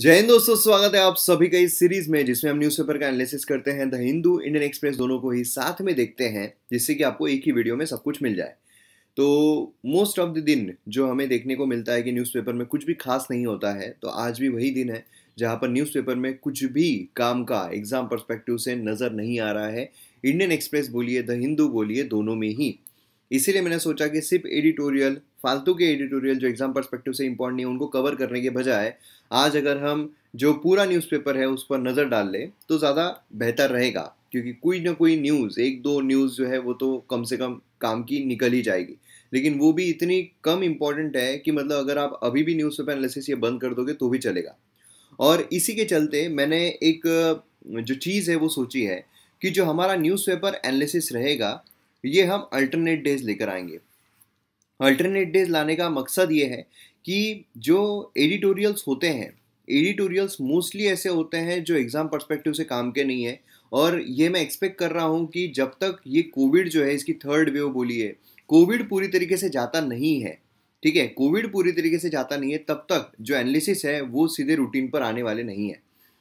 जय हिंद दोस्तों स्वागत है आप सभी का इस सीरीज में जिसमें हम न्यूज़पेपर का एनालिसिस करते हैं द हिंदू इंडियन एक्सप्रेस दोनों को ही साथ में देखते हैं जिससे कि आपको एक ही वीडियो में सब कुछ मिल जाए तो मोस्ट ऑफ द दिन जो हमें देखने को मिलता है कि न्यूज़पेपर में कुछ भी खास नहीं होता है तो आज भी वही दिन है जहाँ पर न्यूज़पेपर में कुछ भी काम का एग्ज़ाम परस्पेक्टिव से नज़र नहीं आ रहा है इंडियन एक्सप्रेस बोलिए द हिंदू बोलिए दोनों में ही इसीलिए मैंने सोचा कि सिर्फ एडिटोरियल फालतू के एडिटोरियल जो एग्ज़ाम परस्पेक्टिव से इंपॉर्टेंट नहीं है उनको कवर करने के बजाय आज अगर हम जो पूरा न्यूज़पेपर है उस पर नज़र डाल लें तो ज़्यादा बेहतर रहेगा क्योंकि कोई ना कोई न्यूज़ एक दो न्यूज़ जो है वो तो कम से कम काम की निकल ही जाएगी लेकिन वो भी इतनी कम इम्पॉर्टेंट है कि मतलब अगर आप अभी भी न्यूज़पेपर एनालिसिस ये बंद कर दोगे तो भी चलेगा और इसी के चलते मैंने एक जो चीज़ है वो सोची है कि जो हमारा न्यूज़पेपर एनालिसिस रहेगा ये हम अल्टरनेट डेज लेकर आएंगे अल्टरनेट डेज लाने का मकसद ये है कि जो एडिटोरियल्स होते हैं एडिटोरियल्स मोस्टली ऐसे होते हैं जो एग्ज़ाम पर्सपेक्टिव से काम के नहीं है और ये मैं एक्सपेक्ट कर रहा हूँ कि जब तक ये कोविड जो है इसकी थर्ड वेव बोली है कोविड पूरी तरीके से जाता नहीं है ठीक है कोविड पूरी तरीके से जाता नहीं है तब तक जो एनालिसिस है वो सीधे रूटीन पर आने वाले नहीं है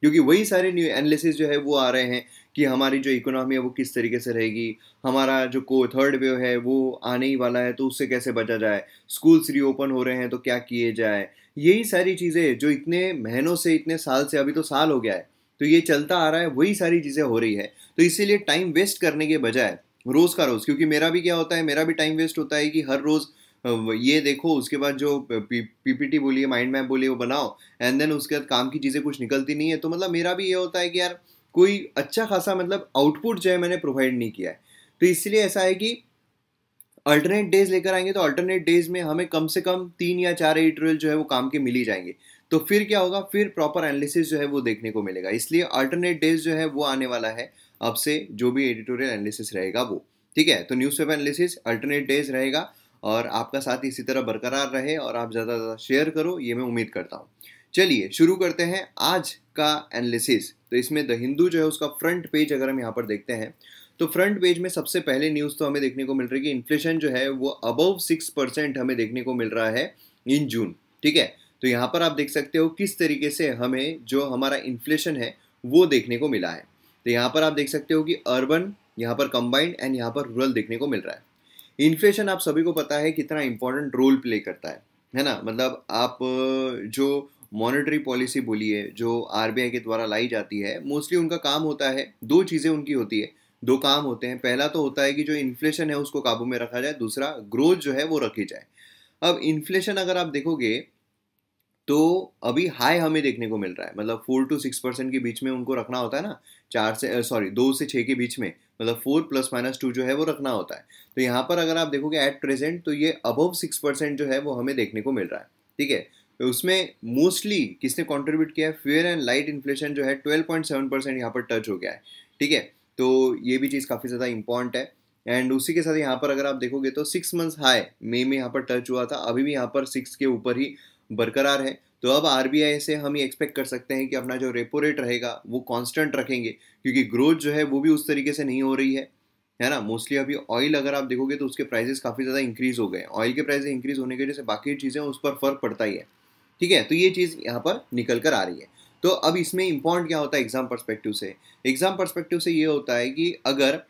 क्योंकि वही सारे न्यू एनालिसिस जो है वो आ रहे हैं कि हमारी जो इकोनॉमी है वो किस तरीके से रहेगी हमारा जो को थर्ड वेव है वो आने ही वाला है तो उससे कैसे बचा जाए स्कूल्स रीओपन हो रहे हैं तो क्या किए जाए यही सारी चीज़ें जो इतने महीनों से इतने साल से अभी तो साल हो गया है तो ये चलता आ रहा है वही सारी चीज़ें हो रही है तो इसीलिए टाइम वेस्ट करने के बजाय रोज़ का रोज़ क्योंकि मेरा भी क्या होता है मेरा भी टाइम वेस्ट होता है कि हर रोज़ ये देखो उसके बाद जो पी टी बोलिए माइंड मैप बोलिए वो बनाओ एंड देन उसके बाद काम की चीज़ें कुछ निकलती नहीं है तो मतलब मेरा भी ये होता है कि यार कोई अच्छा खासा मतलब आउटपुट जो है मैंने प्रोवाइड नहीं किया है तो इसलिए ऐसा है कि अल्टरनेट डेज लेकर आएंगे तो अल्टरनेट डेज में हमें कम से कम तीन या चार एडिटोरियल जो है वो काम के मिल ही जाएंगे तो फिर क्या होगा फिर प्रॉपर एनालिसिस जो है वो देखने को मिलेगा इसलिए अल्टरनेट डेज जो है वो आने वाला है अब से जो भी एडिटोरियल एनालिसिस रहेगा वो ठीक है तो न्यूज़पेपर एनालिसिस अल्टरनेट डेज रहेगा और आपका साथ इसी तरह बरकरार रहे और आप ज़्यादा से ज़्यादा शेयर करो ये मैं उम्मीद करता हूँ चलिए शुरू करते हैं आज का एनालिसिस तो इसमें द हिंदू जो है उसका फ्रंट पेज अगर हम यहाँ पर देखते हैं तो फ्रंट पेज में सबसे पहले न्यूज़ तो हमें देखने को मिल रही है कि इन्फ्लेशन जो है वो अबव सिक्स परसेंट हमें देखने को मिल रहा है इन जून ठीक है तो यहाँ पर आप देख सकते हो किस तरीके से हमें जो हमारा इन्फ्लेशन है वो देखने को मिला है तो यहाँ पर आप देख सकते हो कि अर्बन यहाँ पर कंबाइंड एंड यहाँ पर रूरल देखने को मिल रहा है इन्फ्लेशन आप सभी को पता है कितना इंपॉर्टेंट रोल प्ले करता है है ना मतलब आप जो मॉनेटरी पॉलिसी बोलिए जो आरबीआई के द्वारा लाई जाती है मोस्टली उनका काम होता है दो चीज़ें उनकी होती है दो काम होते हैं पहला तो होता है कि जो इन्फ्लेशन है उसको काबू में रखा जाए दूसरा ग्रोथ जो है वो रखी जाए अब इन्फ्लेशन अगर आप देखोगे तो अभी हाई हमें देखने को मिल रहा है मतलब फोर टू सिक्स परसेंट के बीच में उनको रखना होता है ना चार से सॉरी दो से छः के बीच में मतलब फोर प्लस माइनस टू जो है वो रखना होता है तो यहाँ पर अगर आप देखोगे एट प्रेजेंट तो ये अबव सिक्स परसेंट जो है वो हमें देखने को मिल रहा है ठीक है तो उसमें मोस्टली किसने कंट्रीब्यूट किया है फेयर एंड लाइट इन्फ्लेशन जो है 12.7 परसेंट यहाँ पर टच हो गया है ठीक है तो ये भी चीज़ काफ़ी ज़्यादा इंपॉर्टेंट है एंड उसी के साथ यहाँ पर अगर आप देखोगे तो सिक्स मंथ्स हाई मे में यहाँ पर टच हुआ था अभी भी यहाँ पर सिक्स के ऊपर ही बरकरार है तो अब आर से हम ये एक्सपेक्ट कर सकते हैं कि अपना जो रेपो रेट रहेगा वो कॉन्स्टेंट रखेंगे क्योंकि ग्रोथ जो है वो भी उस तरीके से नहीं हो रही है है ना मोस्टली अभी ऑयल अगर आप देखोगे तो उसके प्राइसेस काफ़ी ज़्यादा इंक्रीज़ हो गए ऑयल के प्राइसेस इंक्रीज़ होने की वजह से बाकी चीज़ें उस पर फर्क पड़ता ही है ठीक है तो ये चीज़ यहाँ पर निकल कर आ रही है तो अब इसमें इंपॉर्टेंट क्या होता है एग्ज़ाम परस्पेक्टिव से एग्ज़ाम परस्पेक्टिव से ये होता है कि अगर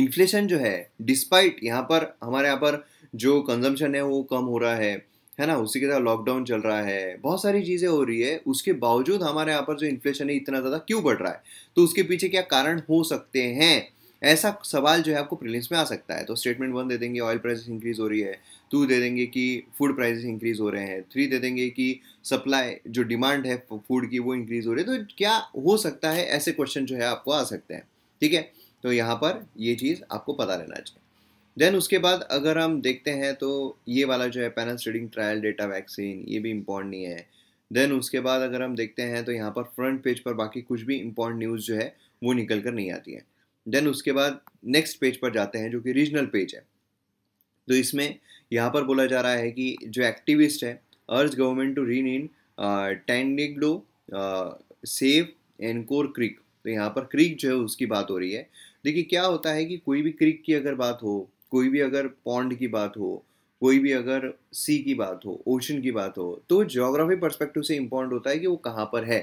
इन्फ्लेशन जो है डिस्पाइट यहाँ पर हमारे यहाँ पर जो कंजम्पशन है वो कम हो रहा है है ना उसी के साथ लॉकडाउन चल रहा है बहुत सारी चीज़ें हो रही है उसके बावजूद हमारे यहाँ पर जो इन्फ्लेशन है इतना ज़्यादा क्यों बढ़ रहा है तो उसके पीछे क्या कारण हो सकते हैं ऐसा सवाल जो है आपको प्रीलिम्स में आ सकता है तो स्टेटमेंट वन दे देंगे ऑयल प्राइसेस इंक्रीज़ हो रही है टू दे देंगे कि फूड प्राइसेस इंक्रीज़ हो रहे हैं थ्री दे देंगे कि सप्लाई जो डिमांड है फूड की वो इंक्रीज़ हो रही है तो क्या हो सकता है ऐसे क्वेश्चन जो है आपको आ सकते हैं ठीक है तो यहाँ पर ये चीज़ आपको पता रहना चाहिए देन उसके बाद अगर हम देखते हैं तो ये वाला जो है panel studying trial data vaccine ये भी इम्पोर्टेंट नहीं है देन उसके बाद अगर हम देखते हैं तो यहाँ पर फ्रंट पेज पर बाकी कुछ भी इम्पोर्टेंट न्यूज़ जो है वो निकल कर नहीं आती है देन उसके बाद नेक्स्ट पेज पर जाते हैं जो कि रीजनल पेज है तो इसमें यहाँ पर बोला जा रहा है कि जो एक्टिविस्ट है urge government to rein in Tangedco save Ennore creek तो यहाँ पर क्रिक जो है उसकी बात हो रही है देखिए क्या होता है कि कोई भी क्रिक की अगर बात हो कोई भी अगर पॉन्ड की बात हो कोई भी अगर सी की बात हो ओशन की बात हो तो जोग्राफी परस्पेक्टिव से इम्पॉर्टेंट होता है कि वो कहाँ पर है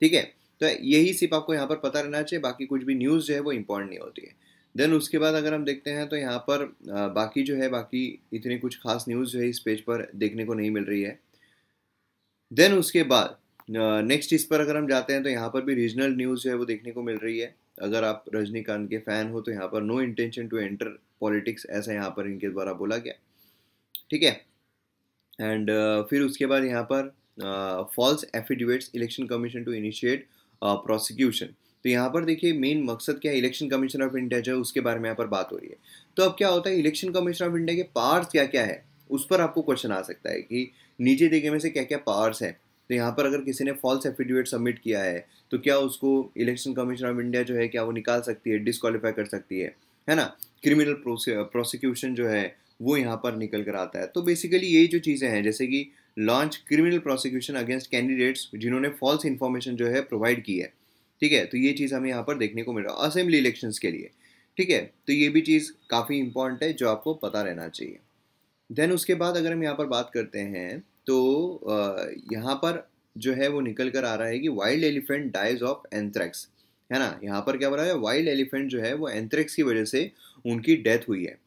ठीक है तो यही सिर्फ आपको यहाँ पर पता रहना चाहिए बाकी कुछ भी न्यूज़ जो है वो इम्पॉर्टेंट नहीं होती है देन उसके बाद अगर हम देखते हैं तो यहाँ पर बाकी जो है बाकी इतनी कुछ खास न्यूज़ जो है इस पेज पर देखने को नहीं मिल रही है देन उसके बाद नेक्स्ट इस पर अगर हम जाते हैं तो यहाँ पर भी रीजनल न्यूज़ जो है वो देखने को मिल रही है अगर आप रजनीकांत के फ़ैन हो तो यहाँ पर no intention to enter politics ऐसा यहाँ पर इनके द्वारा बोला गया ठीक है एंड uh, फिर उसके बाद यहाँ पर false affidavits election commission to initiate prosecution तो यहाँ पर देखिए मेन मकसद क्या है इलेक्शन कमीशन ऑफ इंडिया जो है उसके बारे में यहाँ पर बात हो रही है तो अब क्या होता है इलेक्शन कमीशन ऑफ इंडिया के पावर्स क्या क्या है उस पर आपको क्वेश्चन आ सकता है कि नीचे देखे में से क्या क्या पावर्स हैं तो यहाँ पर अगर किसी ने फॉल्स एफिडेविट सबमिट किया है तो क्या उसको इलेक्शन कमीशन ऑफ इंडिया जो है क्या वो निकाल सकती है डिसक्वालीफाई कर सकती है है ना क्रिमिनल प्रोसिक्यूशन जो है वो यहाँ पर निकल कर आता है तो बेसिकली ये जो चीज़ें हैं जैसे कि launch criminal prosecution against candidates जिन्होंने फॉल्स इन्फॉर्मेशन जो है प्रोवाइड की है ठीक है तो ये चीज़ हमें यहाँ पर देखने को मिल रहा है असेंबली इलेक्शन के लिए ठीक है तो ये भी चीज़ काफ़ी इंपॉर्टेंट है जो आपको पता रहना चाहिए देन उसके बाद अगर हम यहाँ पर बात करते हैं तो यहाँ पर जो है वो निकल कर आ रहा है कि wild elephant dies of anthrax है ना यहाँ पर क्या बोला रहा है वाइल्ड एलिफेंट जो है वो एंथ्रेक्स की वजह से उनकी डेथ हुई है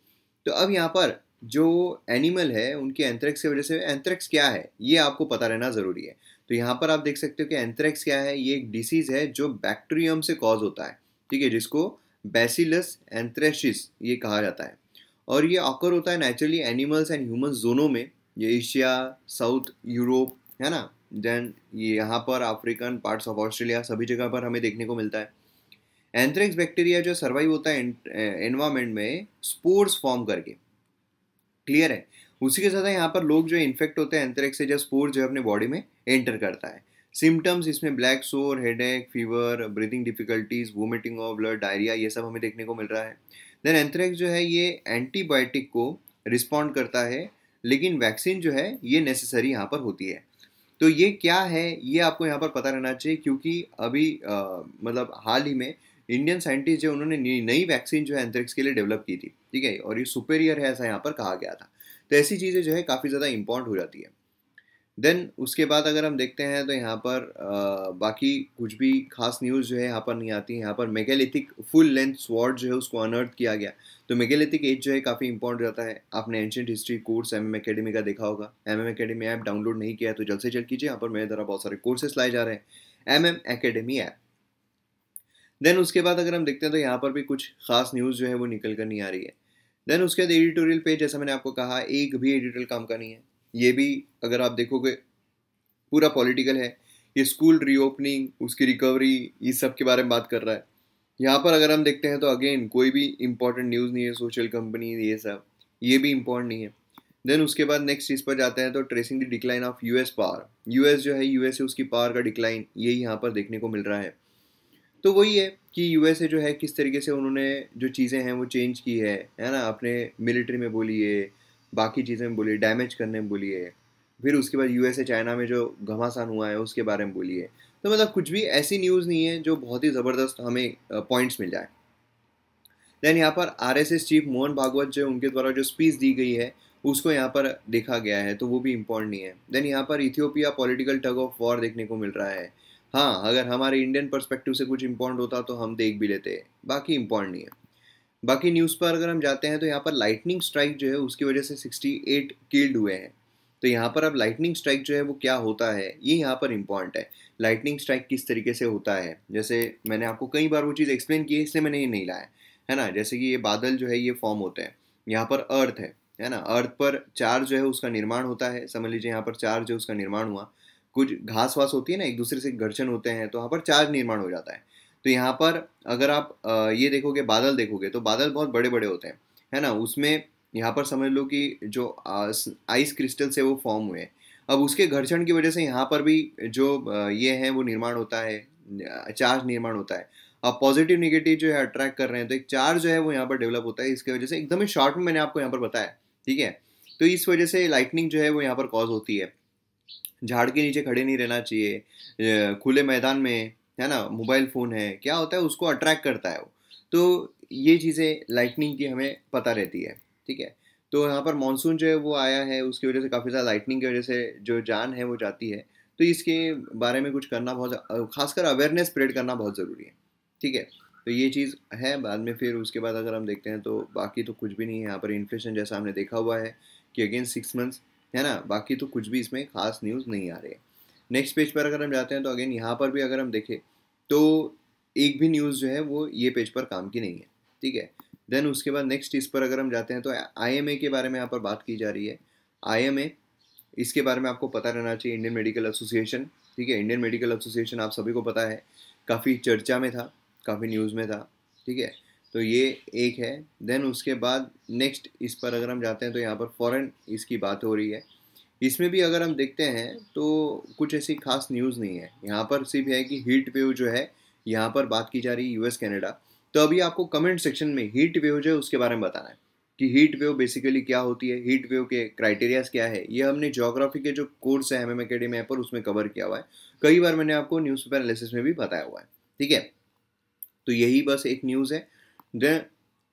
तो अब यहाँ पर जो एनिमल है उनके एंथ्रेक्स की वजह से एंथ्रेक्स क्या है ये आपको पता रहना ज़रूरी है तो यहाँ पर आप देख सकते हो कि एंथ्रेक्स क्या है ये एक डिसीज़ है जो बैक्टीरियम से कॉज होता है ठीक है जिसको बेसिलस एंथ्रेशिस ये कहा जाता है और ये ऑकर होता है नेचुरली एनिमल्स एंड ह्यूमन जोनों में ये एशिया साउथ यूरोप है ना देन ये यहाँ पर अफ्रीकन पार्ट्स ऑफ ऑस्ट्रेलिया सभी जगह पर हमें देखने को मिलता है एंथ्रेक्स बैक्टीरिया जो सर्वाइव होता है एनवायरमेंट में स्पोर्स फॉर्म करके क्लियर है उसी के साथ यहाँ पर लोग जो इन्फेक्ट होते हैं एंथरेक्स से जब स्पोर जो है अपने बॉडी में एंटर करता है सिम्टम्स इसमें black sore headache fever breathing difficulties vomiting of blood diarrhoea ये सब हमें देखने को मिल रहा है देन एंथरेक्स जो है ये एंटीबायोटिक को रिस्पॉन्ड करता है लेकिन वैक्सीन जो है ये नेसेसरी यहाँ पर होती है तो ये क्या है ये आपको यहाँ पर पता रहना चाहिए क्योंकि अभी आ, मतलब हाल ही में इंडियन साइंटिस्ट जो उन्होंने नई वैक्सीन जो है अंतरिक्ष के लिए डेवलप की थी ठीक है और ये सुपेरियर है ऐसा यहाँ पर कहा गया था तो ऐसी चीज़ें जो है काफ़ी ज़्यादा इम्पॉर्ट हो जाती है देन उसके बाद अगर हम देखते हैं तो यहाँ पर आ, बाकी कुछ भी खास न्यूज़ जो है यहाँ पर नहीं आती है यहाँ पर मेगेलिथिक फुल लेंथ स्वॉर्ड जो है उसको अनर्थ किया गया तो मेगेलिथिक एज जो है काफ़ी इंपॉर्टेंट रहता है आपने ancient history course M M academy का देखा होगा M M academy app download नहीं किया तो जल्द से जल्द कीजिए यहाँ पर मेरे द्वारा बहुत सारे कोर्सेस लाए जा रहे हैं M M academy app then उसके बाद अगर हम देखते हैं तो यहाँ पर भी कुछ खास न्यूज़ जो है वो निकल कर नहीं आ रही है देन उसके बाद एडिटोरियल पेज जैसा मैंने आपको कहा एक भी एडिटोरियल काम का नहीं है ये भी अगर आप देखोगे पूरा पॉलिटिकल है ये स्कूल रीओपनिंग उसकी रिकवरी इस सब के बारे में बात कर रहा है यहाँ पर अगर हम देखते हैं तो अगेन कोई भी इंपॉर्टेंट न्यूज़ नहीं है सोशल कंपनी ये सब ये भी इम्पोर्टेंट नहीं है देन उसके बाद नेक्स्ट चीज़ पर जाते हैं तो tracing the decline of US power US जो है यूएस से उसकी पावर का डिक्लाइन ये यहाँ पर देखने को मिल रहा है तो वही है कि यूएसए जो है किस तरीके से उन्होंने जो चीज़ें हैं वो चेंज की है है ना अपने मिलिट्री में बोलिए बाकी चीज़ें में बोलिए डैमेज करने में बोलिए फिर उसके बाद यूएसए चाइना में जो घमासान हुआ है उसके बारे में बोलिए तो मतलब कुछ भी ऐसी न्यूज़ नहीं है जो बहुत ही ज़बरदस्त हमें पॉइंट्स मिल जाए देन यहाँ पर आर चीफ मोहन भागवत जो उनके द्वारा जो स्पीच दी गई है उसको यहाँ पर देखा गया है तो वो भी इम्पोर्ट नहीं है देन यहाँ पर Ethiopia political tug of war देखने को मिल रहा है हाँ अगर हमारे इंडियन परस्पेक्टिव से कुछ इम्पोर्टेंट होता तो हम देख भी लेते बाकी इम्पोर्टेंट नहीं है बाकी न्यूज़ पर अगर हम जाते हैं तो यहाँ पर लाइटनिंग स्ट्राइक जो है उसकी वजह से 68 किल्ड हुए हैं तो यहाँ पर अब लाइटनिंग स्ट्राइक जो है वो क्या होता है ये यहाँ पर इम्पॉर्टेंट है लाइटनिंग स्ट्राइक किस तरीके से होता है जैसे मैंने आपको कई बार वो चीज़ एक्सप्लेन की है इसलिए मैंने ये नहीं लाया है ना जैसे कि ये बादल जो है ये फॉर्म होते हैं यहाँ पर अर्थ है है ना अर्थ पर चार जो है उसका निर्माण होता है समझ लीजिए यहाँ पर चार जो है उसका निर्माण हुआ कुछ घास वास होती है ना एक दूसरे से घर्षण होते हैं तो वहाँ पर चार्ज निर्माण हो जाता है तो यहाँ पर अगर आप ये देखोगे बादल देखोगे तो बादल बहुत बड़े बड़े होते हैं है ना उसमें यहाँ पर समझ लो कि जो आइस क्रिस्टल से वो फॉर्म हुए अब उसके घर्षण की वजह से यहाँ पर भी जो ये है वो निर्माण होता है चार्ज निर्माण होता है अब पॉजिटिव निगेटिव जो है अट्रैक्ट कर रहे हैं तो एक चार्ज जो है वो यहाँ पर डेवलप होता है इसकी वजह से एकदम ही शॉर्ट में मैंने आपको यहाँ पर बताया ठीक है तो इस वजह से लाइटनिंग जो है वो यहाँ पर कॉज होती है झाड़ के नीचे खड़े नहीं रहना चाहिए खुले मैदान में है ना मोबाइल फ़ोन है क्या होता है उसको अट्रैक्ट करता है वो तो ये चीज़ें लाइटनिंग की हमें पता रहती है ठीक है तो यहाँ पर मानसून जो है वो आया है उसकी वजह से काफ़ी ज़्यादा लाइटनिंग की वजह से जो जान है वो जाती है तो इसके बारे में कुछ करना बहुत खासकर अवेयरनेस स्प्रेड करना बहुत ज़रूरी है ठीक है तो ये चीज़ है बाद में फिर उसके बाद अगर हम देखते हैं तो बाकी तो कुछ भी नहीं है यहाँ पर इन्फ्लेशन जैसा हमने देखा हुआ है कि अगेन सिक्स मंथ्स है ना बाकी तो कुछ भी इसमें खास न्यूज़ नहीं आ रही है नेक्स्ट पेज पर अगर हम जाते हैं तो अगेन यहाँ पर भी अगर हम देखें तो एक भी न्यूज़ जो है वो ये पेज पर काम की नहीं है ठीक है देन उसके बाद नेक्स्ट इस पर अगर हम जाते हैं तो आई के बारे में यहाँ पर बात की जा रही है आई इसके बारे में आपको पता रहना चाहिए इंडियन मेडिकल एसोसिएशन ठीक है इंडियन मेडिकल एसोसिएशन आप सभी को पता है काफ़ी चर्चा में था काफ़ी न्यूज़ में था ठीक है तो ये एक है देन उसके बाद नेक्स्ट इस पर अगर हम जाते हैं तो यहाँ पर फॉरेन इसकी बात हो रही है इसमें भी अगर हम देखते हैं तो कुछ ऐसी खास न्यूज़ नहीं है यहाँ पर सिर्फ है कि हीट वेव जो है यहाँ पर बात की जा रही है यूएस कैनेडा तो अभी आपको कमेंट सेक्शन में हीट वेव जो है उसके बारे में बताना है कि हीट वेव बेसिकली क्या होती है हीट वेव के क्राइटेरियाज क्या है ये हमने जोग्राफी के जो कोर्स है एम एम अकेडमी पर उसमें कवर किया हुआ है कई बार मैंने आपको न्यूज़ एनालिसिस में भी बताया हुआ है ठीक है तो यही बस एक न्यूज़ है दे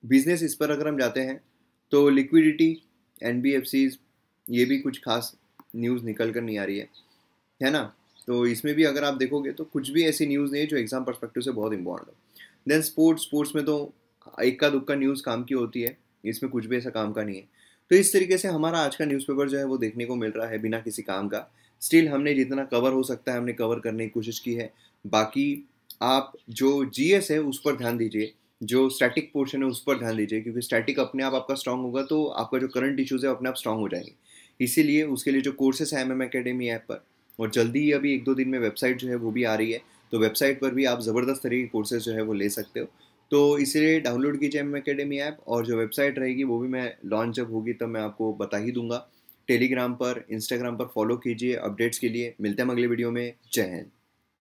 बिजनेस इस पर अगर हम जाते हैं तो लिक्विडिटी एन ये भी कुछ खास न्यूज़ निकल कर नहीं आ रही है है ना तो इसमें भी अगर आप देखोगे तो कुछ भी ऐसी न्यूज़ नहीं है जो एग्ज़ाम परस्पेक्टिव से बहुत इंपॉर्टेंट हो देन स्पोर्ट्स स्पोर्ट्स में तो इक्का दुक्का न्यूज़ काम की होती है इसमें कुछ भी ऐसा काम का नहीं है तो इस तरीके से हमारा आज का न्यूज़पेपर जो है वो देखने को मिल रहा है बिना किसी काम का स्टिल हमने जितना कवर हो सकता है हमने कवर करने की कोशिश की है बाकी आप जो जीएस है उस पर ध्यान दीजिए जो स्टैटिक पोर्शन है उस पर ध्यान दीजिए क्योंकि स्टैटिक अपने आप आपका स्ट्रांग होगा तो आपका जो करंट इशूज़ है अपने आप स्ट्रांग हो जाएंगे इसीलिए उसके लिए जो कोर्सेस है एम एम अकेडमी ऐप पर और जल्दी ही अभी एक दो दिन में वेबसाइट जो है वो भी आ रही है तो वेबसाइट पर भी आप ज़बरदस्त तरीके के कोर्सेज जो है वो ले सकते हो तो इसीलिए डाउनलोड कीजिए एम अकेडमी ऐप और जो वेबसाइट रहेगी वो भी मैं लॉन्च जब होगी तब तो मैं आपको बता ही दूंगा टेलीग्राम पर इंस्टाग्राम पर फॉलो कीजिए अपडेट्स के लिए मिलते हैं अगले वीडियो में जय हिंद